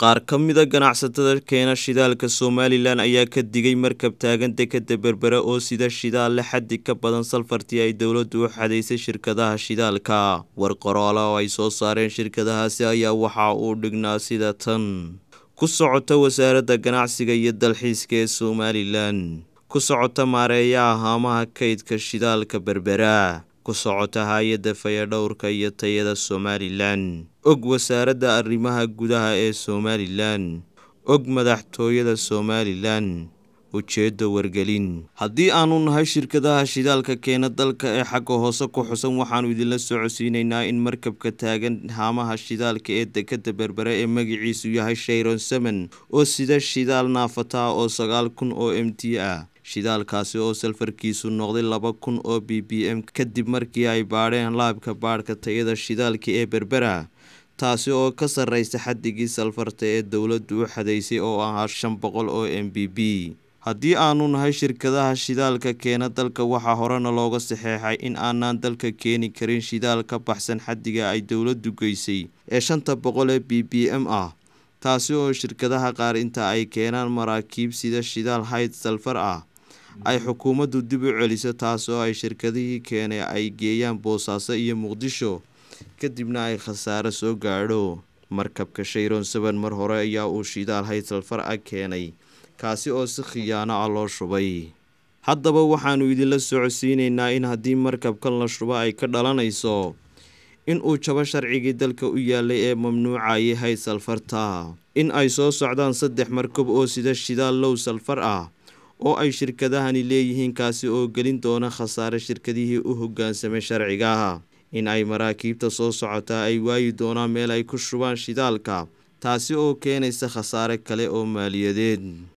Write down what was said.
qaar ka mida ganacsatada keena shidaalka somalilan ayaa ka digay markab taagan dekeda berbera oo sida shidaal le xaddi ka badan salfartii ay dowladdu u xadaysay shirkadaha shidaalka warqoroole oo ay soo saareen shirkadahaasi ayaa waxaa uu dhignaa sida tan ku socota wasaaradda ganacsiga iyo dalxiiska ee somalilan ku socota maareeyaha haamaha kaydka shidaalka berbera ku socota hay-adda fayadhowrka iyo tayada somalilan og wasaaradda arrimaha gudaha ee somalilan og madaxtooyada somalilan ujeedda wargelin haddii aanu nahay shirkadaha shidaalka keena dalka ee xagga hoose ku xusan waxaanu idinla socodsiinaynaa in markabka taagan haamaha shidaalka ee dekadda berbere ee magiciisu yahay shayron semen oo sida shidaal naafataa oo sagaal kun oo m t ah shidaalkaasi oo salfarkiisu noqday laba kun oo b b m kadib markii ay baadheen laabka baadhka tayada shidaalka ee berbera taasi oo ka sarreysa xadigii salfarta ee dowladdu u xadaysay oo ahaa shan boqol oo m b b haddii aanu nahay shirkadaha shidaalka keena dalka waxaa horena looga saxeexay in aanaan dalka keeni karin shidaal ka baxsan xadiga ay dowladdu geysay ee shanta boqol ee b b m ah taasi oo shirkadaha qaar inta ay keenaan maraakiib sida shidaal hayd salfar ah ay xukuumaddu dib u celiso taas oo ay shirkadihii keenay ay geeyaan boosaaso iyo muqdisho kadibna ay khasaaro soo gaadho markabka shayron seven mar hore ayaa uu shidaal haytal far keenay kaasi oo si khiyaano ah loo shubay haddaba waxaanu idinla socodsiinaynaa in haddii markabkan la shubo ay ka dhalanayso inuu jabo sharcigii dalka u yaalay ee mamnuucayay hay salfarta in ay soo socdaan saddex markab oo sida shidaal low salfar ah oo ay shirkadahani leeyihiin kaasi oo gelin doona khasaare shirkadihii u hoggaansamay sharcigaha in ay maraakiibta soo socotaa ay waayi doonaan meel ay ku shubaan shidaalka taasi oo keenaysa khasaare kale oo maaliyadeed